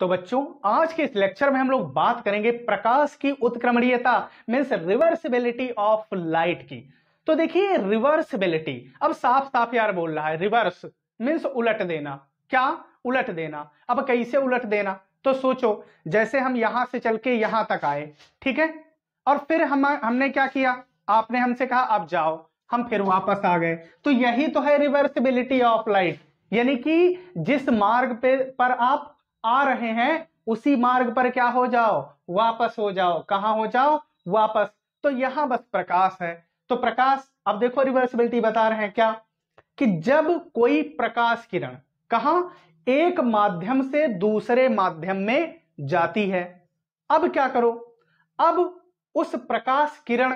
तो बच्चों आज के इस लेक्चर में हम लोग बात करेंगे प्रकाश की उत्क्रमणीयता मीन्स रिवर्सिबिलिटी ऑफ लाइट की तो देखिए रिवर्सिबिलिटी अब साफ साफ यार बोल रहा है रिवर्स मीन्स उलट देना क्या उलट देना अब कैसे उलट देना तो सोचो जैसे हम यहां से चल के यहां तक आए ठीक है और फिर हम हमने क्या किया आपने हमसे कहा अब जाओ हम फिर वापस आ गए तो यही तो है रिवर्सिबिलिटी ऑफ लाइट यानी कि जिस मार्ग पे पर आप आ रहे हैं उसी मार्ग पर क्या हो जाओ वापस हो जाओ कहां हो जाओ वापस तो यहां बस प्रकाश है तो प्रकाश अब देखो रिवर्सिबिलिटी बता रहे हैं क्या कि जब कोई प्रकाश किरण कहा एक माध्यम से दूसरे माध्यम में जाती है अब क्या करो अब उस प्रकाश किरण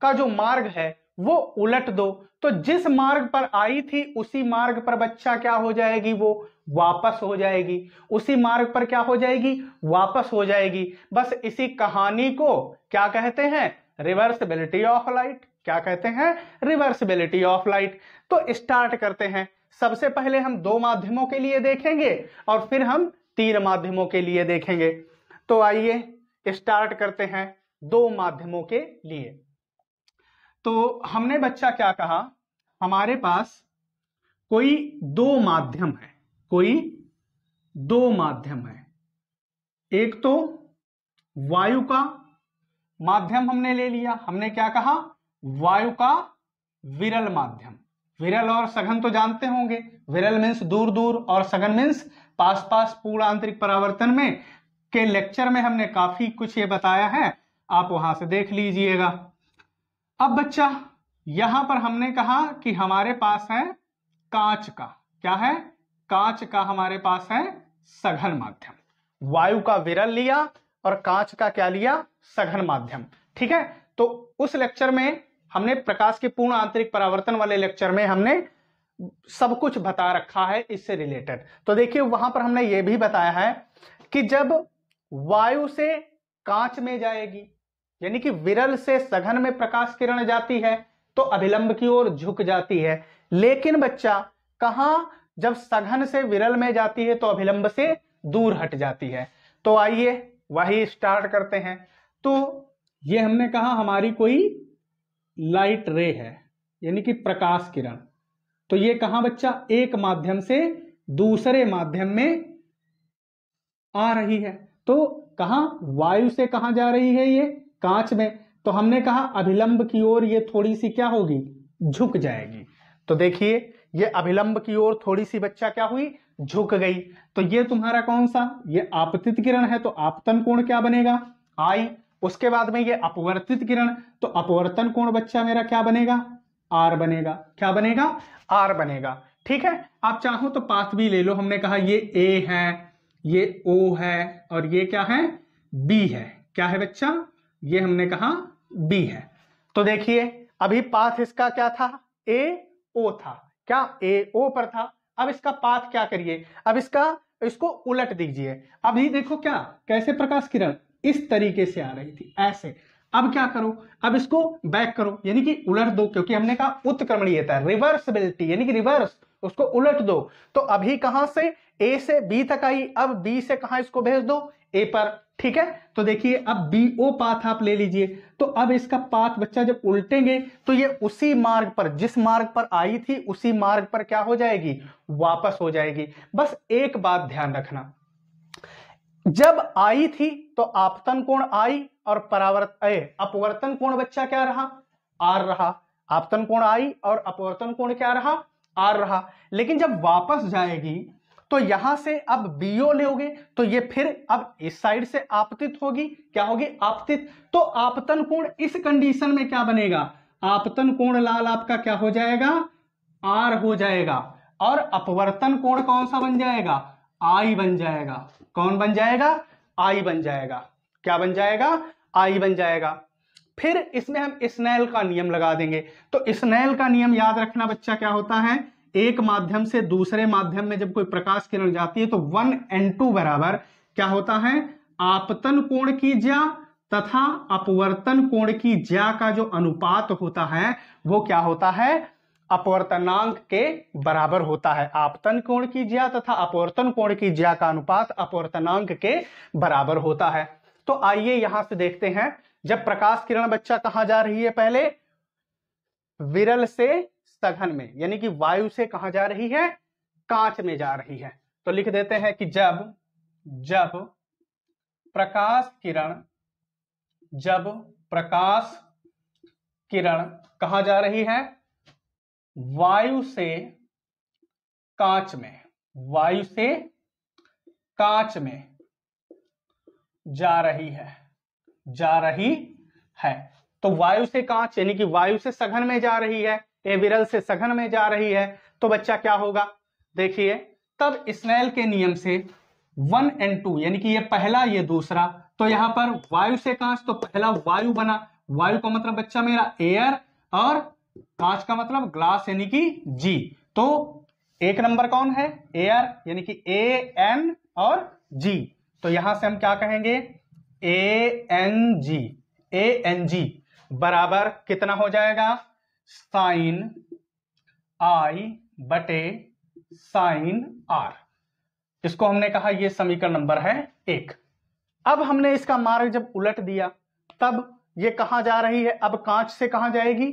का जो मार्ग है वो उलट दो तो जिस मार्ग पर आई थी उसी मार्ग पर बच्चा क्या हो जाएगी वो वापस हो जाएगी उसी मार्ग पर क्या हो जाएगी वापस हो जाएगी बस इसी कहानी को क्या कहते हैं रिवर्सिबिलिटी ऑफ लाइट क्या कहते हैं रिवर्सिबिलिटी ऑफ लाइट तो स्टार्ट करते हैं सबसे पहले हम दो माध्यमों के लिए देखेंगे और फिर हम तीन माध्यमों के लिए देखेंगे तो आइए स्टार्ट करते हैं दो माध्यमों के लिए तो हमने बच्चा क्या कहा हमारे पास कोई दो माध्यम है कोई दो माध्यम है एक तो वायु का माध्यम हमने ले लिया हमने क्या कहा वायु का विरल माध्यम विरल और सघन तो जानते होंगे विरल मीन्स दूर दूर और सघन मीन्स पास पास पूर्ण आंतरिक परावर्तन में के लेक्चर में हमने काफी कुछ ये बताया है आप वहां से देख लीजिएगा अब बच्चा यहां पर हमने कहा कि हमारे पास है कांच का क्या है कांच का हमारे पास है सघन माध्यम वायु का विरल लिया और कांच का क्या लिया सघन माध्यम ठीक है तो उस लेक्चर में हमने प्रकाश के पूर्ण आंतरिक परावर्तन वाले लेक्चर में हमने सब कुछ बता रखा है इससे रिलेटेड तो देखिए वहां पर हमने यह भी बताया है कि जब वायु से कांच में जाएगी यानी कि विरल से सघन में प्रकाश किरण जाती है तो अभिलंब की ओर झुक जाती है लेकिन बच्चा कहा जब सघन से विरल में जाती है तो अभिलंब से दूर हट जाती है तो आइए वही स्टार्ट करते हैं तो ये हमने कहा हमारी कोई लाइट रे है यानी कि प्रकाश किरण तो ये कहा बच्चा एक माध्यम से दूसरे माध्यम में आ रही है तो कहा वायु से कहा जा रही है ये कांच में तो हमने कहा अभिलंब की ओर ये थोड़ी सी क्या होगी झुक जाएगी तो देखिए ये अभिलंब की ओर थोड़ी सी बच्चा क्या हुई झुक गई तो ये तुम्हारा कौन सा ये आपतित किरण है तो आपतन कोण क्या बनेगा आई उसके बाद में ये अपवर्तित किरण तो अपवर्तन कोण बच्चा मेरा क्या बनेगा आर बनेगा क्या बनेगा आर बनेगा ठीक है आप चाहो तो पाथ भी ले लो हमने कहा ये ए है ये ओ है और ये क्या है बी है क्या है बच्चा ये हमने कहा बी है तो देखिए अभी पाथ इसका क्या था ए ओ था क्या ए ओ पर था अब इसका पाथ क्या करिए अब इसका इसको उलट दीजिए अभी देखो क्या कैसे प्रकाश किरण इस तरीके से आ रही थी ऐसे अब क्या करो अब इसको बैक करो यानी कि उलट दो क्योंकि हमने कहा उत्क्रमणीयता रिवर्सबिलिटी यानी कि रिवर्स उसको उलट दो तो अभी कहां से ए से बी तक आई अब बी से कहा इसको भेज दो ए पर ठीक है तो देखिए अब बी ओ पाथ आप ले लीजिए तो अब इसका पाथ बच्चा जब उल्टेंगे तो ये उसी मार्ग पर जिस मार्ग पर आई थी उसी मार्ग पर क्या हो जाएगी वापस हो जाएगी बस एक बात ध्यान रखना जब आई थी तो आपतन कोण आई और परावर्त ए अपवर्तन कोण बच्चा क्या रहा आर रहा आपतन कोण आई और अपवर्तन कोण क्या रहा आर रहा लेकिन जब वापस जाएगी तो यहां से अब बीओ लोगे तो ये फिर अब इस साइड से आपतित होगी क्या होगी आपतित तो आपतन कोण इस कंडीशन में क्या बनेगा आपतन कोण लाल आपका क्या हो जाएगा आर हो जाएगा और अपवर्तन कोण कौन सा बन जाएगा आई बन जाएगा कौन बन जाएगा आई बन जाएगा क्या बन जाएगा आई बन जाएगा फिर इसमें हम स्नेल का नियम लगा देंगे तो स्नेल का नियम याद रखना बच्चा क्या होता है एक माध्यम से दूसरे माध्यम में जब कोई प्रकाश किरण जाती है तो वन एन टू बराबर क्या होता है आपतन कोण की ज्या तथा अपवर्तन कोण की ज्या का जो अनुपात होता है वो क्या होता है अपवर्तनांक के बराबर होता है आपतन कोण की ज्या तथा अपवर्तन कोण की ज्या का अनुपात अपवर्तनांक के बराबर होता है तो आइए यहां से देखते हैं जब प्रकाश किरण बच्चा कहां जा रही है पहले विरल से सघन में यानी कि वायु से कहा जा रही है कांच में जा रही है तो लिख देते हैं कि जब जब प्रकाश किरण जब प्रकाश किरण कहा जा रही है वायु से कांच में वायु से कांच में जा रही है जा रही है तो वायु से कांच यानी कि वायु से सघन में जा रही है विरल से सघन में जा रही है तो बच्चा क्या होगा देखिए तब स्नेल के नियम से वन एंड टू यानी कि ये पहला ये दूसरा तो यहां पर वायु से कांच तो पहला वायु बना वायु का मतलब बच्चा मेरा एयर और कांच का मतलब ग्लास यानी कि जी तो एक नंबर कौन है एयर यानी कि ए एन और जी तो यहां से हम क्या कहेंगे ए एन जी ए एन जी बराबर कितना हो जाएगा साइन आई बटे साइन आर इसको हमने कहा यह समीकरण नंबर है एक अब हमने इसका मार्ग जब उलट दिया तब ये कहा जा रही है अब कांच से कहा जाएगी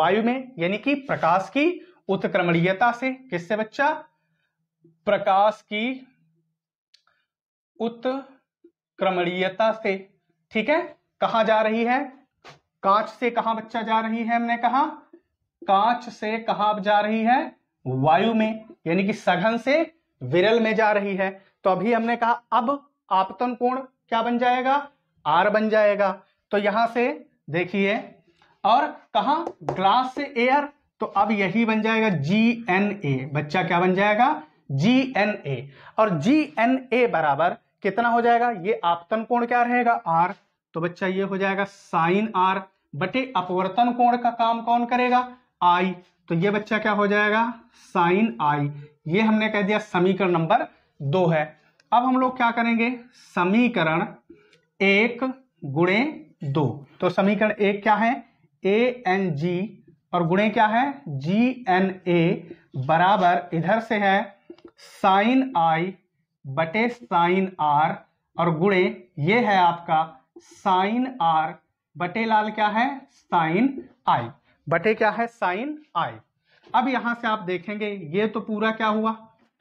वायु में यानी कि प्रकाश की उत्क्रमणीयता से किससे बच्चा प्रकाश की उत्क्रमणीयता से ठीक है कहा जा रही है कांच से कहा बच्चा जा रही है हमने कहा कांच से कहा जा रही है वायु में यानी कि सघन से विरल में जा रही है तो अभी हमने कहा अब आपतन कोण क्या बन जाएगा आर बन जाएगा तो यहां से देखिए और कहा ग्लास से एयर तो अब यही बन जाएगा जी एन ए बच्चा क्या बन जाएगा जी एन ए और जी एन ए बराबर कितना हो जाएगा ये आपतन कोण क्या रहेगा आर तो बच्चा ये हो जाएगा साइन आर बटे अपवर्तन कोण का काम कौन करेगा आई तो ये बच्चा क्या हो जाएगा साइन आई ये हमने कह दिया समीकरण नंबर दो है अब हम लोग क्या करेंगे समीकरण एक गुणे दो तो समीकरण एक क्या है ए एन जी और गुणे क्या है जी एन ए बराबर इधर से है साइन आई बटे साइन आर और गुणे ये है आपका साइन आर बटे लाल क्या है साइन आई बटे क्या है साइन आई अब यहां से आप देखेंगे ये तो पूरा क्या हुआ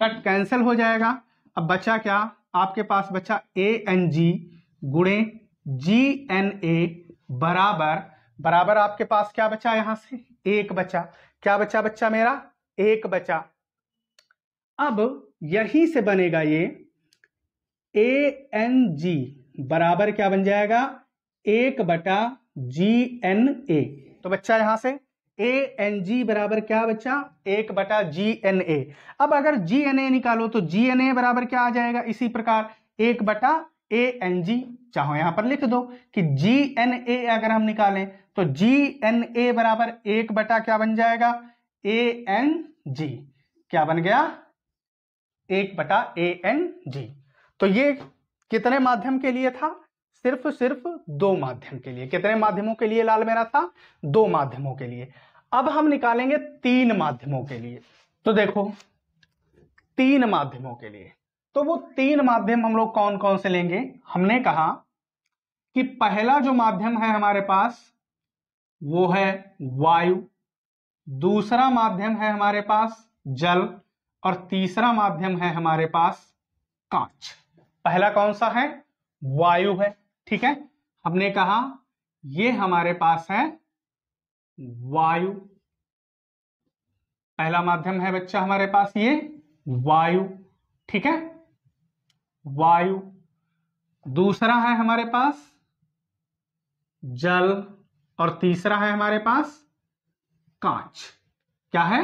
कट कैंसिल हो जाएगा अब बचा क्या आपके पास बचा ए एन जी गुणे जी एन ए बराबर बराबर आपके पास क्या बचा यहां से एक बचा क्या बचा बच्चा मेरा एक बचा अब यहीं से बनेगा ये ए एन जी बराबर क्या बन जाएगा एक बटा जी एन ए तो बच्चा यहां से ए एन जी बराबर क्या बच्चा एक बटा जी एन ए अब अगर जी एन ए निकालो तो जी एन ए बराबर क्या आ जाएगा इसी प्रकार एक बटा ए एन जी चाहो यहां पर लिख दो कि जी एन ए अगर हम निकालें तो जी एन ए बराबर एक बटा क्या बन जाएगा ए एन जी क्या बन गया एक बटा ए एन जी तो ये कितने माध्यम के लिए था सिर्फ सिर्फ दो माध्यम के लिए कितने माध्यमों के लिए लाल मेरा था दो माध्यमों के लिए अब हम निकालेंगे तीन माध्यमों के लिए तो देखो तीन माध्यमों के लिए तो वो तीन माध्यम हम लोग कौन कौन से लेंगे हमने कहा कि पहला जो माध्यम है हमारे पास वो है वायु दूसरा माध्यम है हमारे पास जल और तीसरा माध्यम है हमारे पास कांच पहला कौन सा है वायु है ठीक है हमने कहा ये हमारे पास है वायु पहला माध्यम है बच्चा हमारे पास ये वायु ठीक है वायु दूसरा है हमारे पास जल और तीसरा है हमारे पास कांच क्या है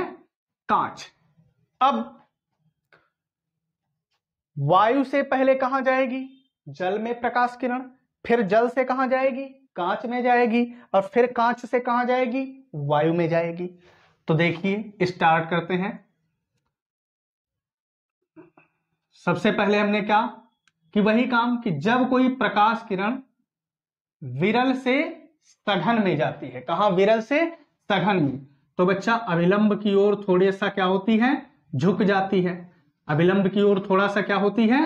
कांच अब वायु से पहले कहां जाएगी जल में प्रकाश किरण फिर जल से कहां जाएगी कांच में जाएगी और फिर कांच से कहा जाएगी वायु में जाएगी तो देखिए स्टार्ट करते हैं सबसे पहले हमने क्या कि वही काम कि जब कोई प्रकाश किरण विरल से सघन में जाती है कहा विरल से सघन में तो बच्चा अविलंब की ओर थोड़ी सा क्या होती है झुक जाती है अविलंब की ओर थोड़ा सा क्या होती है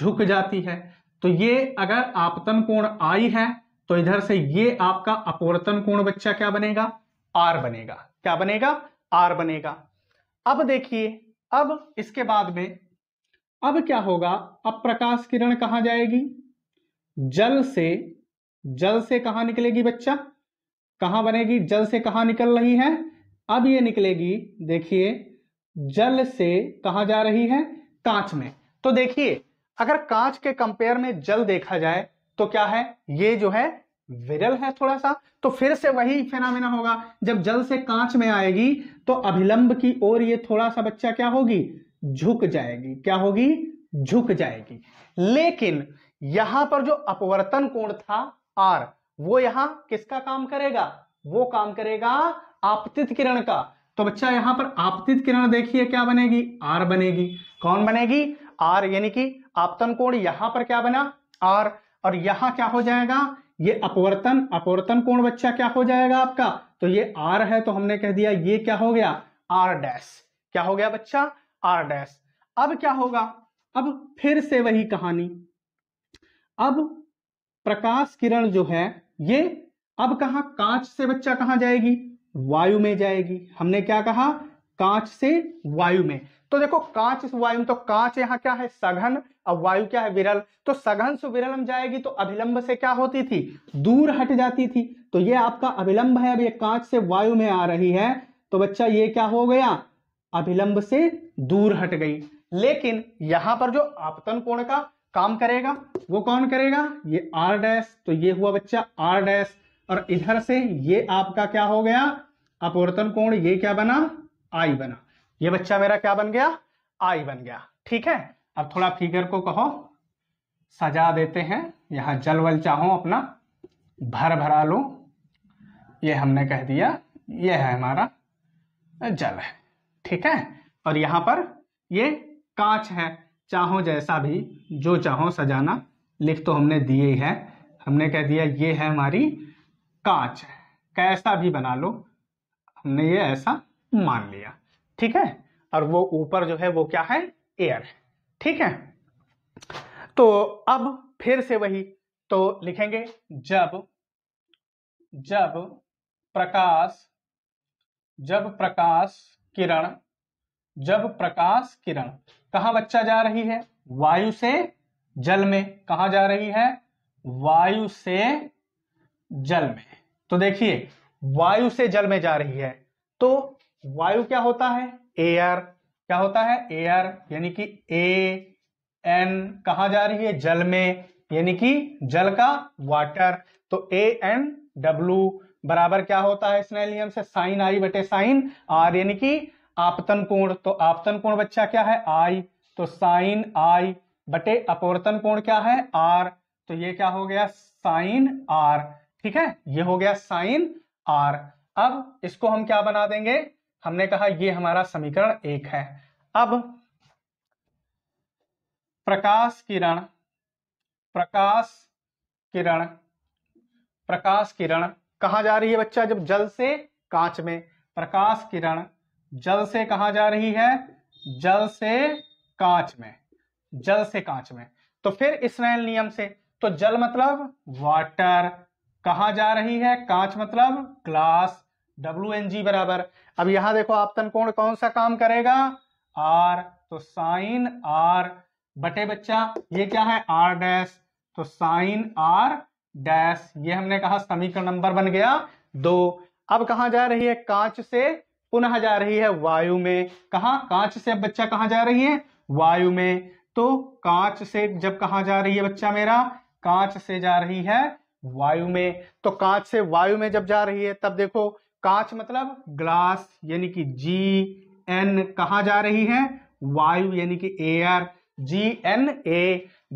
झुक जाती है तो ये अगर आपतन कोण आई है तो इधर से ये आपका अपवर्तन कोण बच्चा क्या बनेगा आर बनेगा क्या बनेगा आर बनेगा अब देखिए अब इसके बाद में अब क्या होगा अब प्रकाश किरण कहा जाएगी जल से जल से कहा निकलेगी बच्चा कहां बनेगी जल से कहा निकल रही है अब ये निकलेगी देखिए जल से कहा जा रही है कांच में तो देखिए अगर कांच के कंपेयर में जल देखा जाए तो क्या है ये जो है विरल है थोड़ा सा तो फिर से वही फेनामिना होगा जब जल से कांच में आएगी तो अभिलंब की ओर ये थोड़ा सा बच्चा क्या होगी झुक जाएगी क्या होगी झुक जाएगी लेकिन यहां पर जो अपवर्तन कोण था आर वो यहां किसका काम करेगा वो काम करेगा आपतित किरण का तो बच्चा यहां पर आपतित किरण देखिए क्या बनेगी आर बनेगी कौन बनेगी आर यानी कि आपतन कोण यहां पर क्या बना आर और यहां क्या हो जाएगा ये अपवर्तन अपवर्तन कोण बच्चा क्या हो जाएगा आपका तो ये आर है तो हमने कह दिया ये क्या हो गया आर डैश क्या हो गया बच्चा आर डैश अब क्या होगा अब फिर से वही कहानी अब प्रकाश किरण जो है ये अब कहा कांच से बच्चा कहां जाएगी वायु में जाएगी हमने क्या कहा कांच से वायु में तो देखो कांच वायु में तो कांच यहाँ क्या है सघन अब वायु क्या है विरल तो सघन से हम जाएगी तो अभिलंब से क्या होती थी दूर हट जाती थी तो ये आपका अभिलंब है अब ये कांच से वायु में आ रही है तो बच्चा ये क्या हो गया अभिलंब से दूर हट गई लेकिन यहां पर जो आपतन कोण का काम करेगा वो कौन करेगा ये आर डैश तो ये हुआ बच्चा आर डैश और इधर से ये आपका क्या हो गया अपवर्तन कोण ये क्या बना आई बना ये बच्चा मेरा क्या बन गया आई बन गया ठीक है अब थोड़ा फिगर को कहो सजा देते हैं यहां जल वल चाहो अपना भर भरा लो ये हमने कह दिया ये है हमारा जल है ठीक है और यहां पर ये कांच है चाहो जैसा भी जो चाहो सजाना लिख तो हमने दिए ही है हमने कह दिया ये है हमारी कांच कैसा भी बना लो हमने ये ऐसा मान हम्म। लिया ठीक है और वो ऊपर जो है वो क्या है एयर है ठीक है तो अब फिर से वही तो लिखेंगे जब जब प्रकाश जब प्रकाश किरण जब प्रकाश किरण कहा बच्चा जा रही है वायु से जल में कहा जा रही है वायु से जल में तो देखिए वायु से जल में जा रही है तो वायु क्या होता है एयर क्या होता है एयर यानी कि ए एन कहा जा रही है जल में यानी कि जल का वाटर तो ए एन डब्लू बराबर क्या होता है स्नेल नियम से साइन आई बटे साइन आर यानी कि आपतन कोण तो आपतन कोण बच्चा क्या है आई तो साइन आई बटे अपवर्तन कोण क्या है आर तो ये क्या हो गया साइन आर ठीक है ये हो गया साइन आर अब इसको हम क्या बना देंगे हमने कहा ये हमारा समीकरण एक है अब प्रकाश किरण प्रकाश किरण प्रकाश किरण कहा जा रही है बच्चा जब जल से कांच में प्रकाश किरण जल से कहा जा रही है जल से कांच में जल से कांच में तो फिर इसराइल नियम से तो जल मतलब वाटर कहा जा रही है कांच मतलब ग्लास डब्ल्यू एन जी बराबर अब यहां देखो आपतन कोण कौन सा काम करेगा आर तो साइन आर बटे बच्चा ये क्या है आर डैश तो साइन आर डैश ये हमने कहा समीकरण नंबर बन गया दो अब कहा जा रही है कांच से पुनः जा रही है वायु में कहा कांच से अब बच्चा कहा जा रही है वायु में तो कांच से जब कहा जा रही है बच्चा मेरा कांच से जा रही है वायु में तो कांच से वायु में जब जा रही है तब देखो कांच मतलब ग्लास यानी कि जी एन कहा जा रही है वायु यानी कि एयर जी एन ए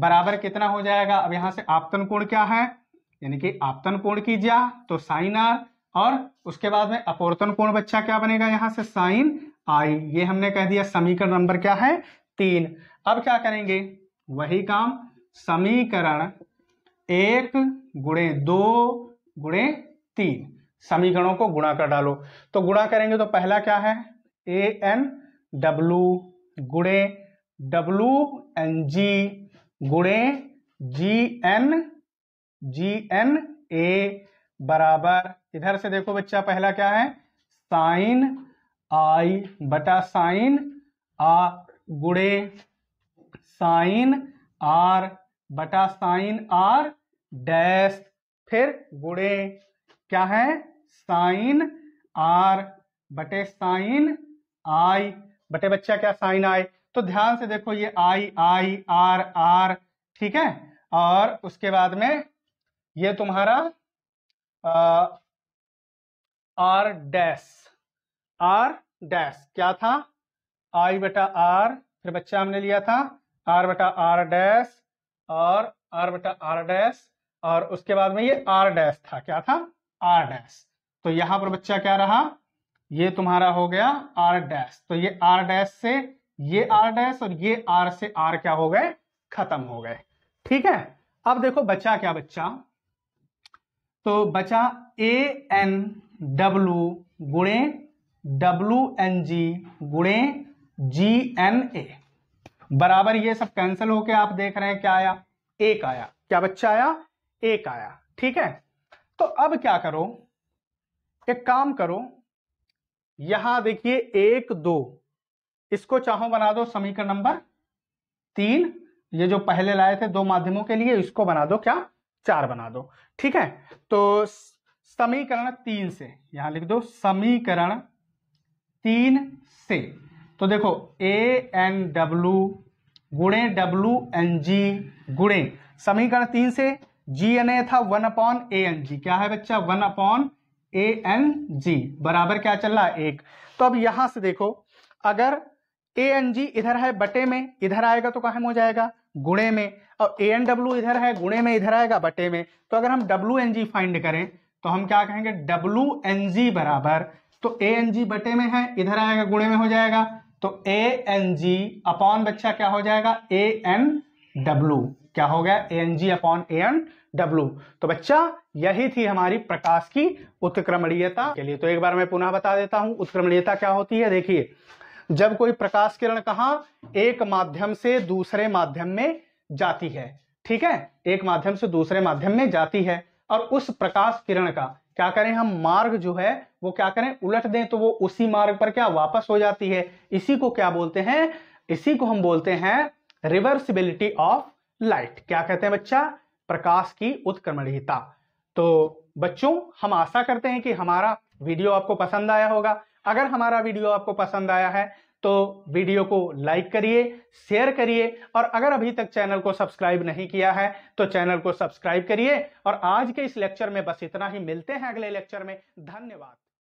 बराबर कितना हो जाएगा अब यहां से आपतन कोण क्या है यानी कि आपतन कोण कीजिए तो साइन आर और उसके बाद में अपोर्तन कोण बच्चा क्या बनेगा यहां से साइन आई ये हमने कह दिया समीकरण नंबर क्या है तीन अब क्या करेंगे वही काम समीकरण एक गुणे दो गुणे तीन समीकरणों को गुणा कर डालो तो गुणा करेंगे तो पहला क्या है ए एन डब्लू गुणे डब्लू एन जी गुणे जी एन जी एन ए बराबर इधर से देखो बच्चा पहला क्या है साइन आई बटा साइन आ गुणे साइन आर बटा साइन आर डैश फिर गुणे क्या है साइन आर बटे साइन आई बटे बच्चा क्या साइन आई तो ध्यान से देखो ये आई आई आर आर ठीक है और उसके बाद में ये तुम्हारा आर डैश आर डैश क्या था आई बटा आर फिर बच्चा हमने लिया था आर बटा आर डैश और आर बटा आर डैश और उसके बाद में ये आर डैश था क्या था आर डैश तो यहां पर बच्चा क्या रहा ये तुम्हारा हो गया आर डैश तो ये आर डैश से ये आर डैश और ये आर से आर क्या हो गए खत्म हो गए ठीक है अब देखो बचा क्या बच्चा तो बचा ए एन डब्लू गुणे डब्लू एन जी गुणे जी एन ए बराबर ये सब कैंसिल होके आप देख रहे हैं क्या आया एक आया क्या बच्चा आया एक आया ठीक है तो अब क्या करो एक काम करो यहां देखिए एक दो इसको चाहो बना दो समीकरण नंबर तीन ये जो पहले लाए थे दो माध्यमों के लिए इसको बना दो क्या चार बना दो ठीक है तो समीकरण तीन से यहां लिख दो समीकरण तीन से तो देखो ए एन डब्लू गुणे डब्लू एन जी गुणे समीकरण तीन से जी एन ए था one upon A N G क्या है बच्चा one upon A N G बराबर क्या चल रहा है एक तो अब यहां से देखो अगर ए एन जी इधर है बटे में इधर आएगा तो कहा हो जाएगा गुणे में और ए एन डब्ल्यू इधर है गुणे में इधर आएगा बटे में तो अगर हम डब्ल्यू एन जी फाइंड करें तो हम क्या कहेंगे डब्ल्यू एन जी बराबर तो ए एन जी बटे में है इधर आएगा गुणे में हो जाएगा तो ए एन जी अपॉन बच्चा क्या हो जाएगा ए एन डब्ल्यू क्या हो गया A N G upon A N W तो बच्चा यही थी हमारी प्रकाश की उत्क्रमणीयता के लिए तो एक बार मैं पुनः बता देता हूं उत्क्रमणीयता क्या होती है देखिए जब कोई प्रकाश किरण कहा एक माध्यम से दूसरे माध्यम में जाती है ठीक है एक माध्यम से दूसरे माध्यम में जाती है और उस प्रकाश किरण का क्या करें हम मार्ग जो है वो क्या करें उलट दें तो वो उसी मार्ग पर क्या वापस हो जाती है इसी को क्या बोलते हैं इसी को हम बोलते हैं रिवर्सिबिलिटी ऑफ लाइट क्या कहते हैं बच्चा प्रकाश की उत्क्रमणीयता तो बच्चों हम आशा करते हैं कि हमारा वीडियो आपको पसंद आया होगा अगर हमारा वीडियो आपको पसंद आया है तो वीडियो को लाइक करिए शेयर करिए और अगर अभी तक चैनल को सब्सक्राइब नहीं किया है तो चैनल को सब्सक्राइब करिए और आज के इस लेक्चर में बस इतना ही मिलते हैं अगले लेक्चर में धन्यवाद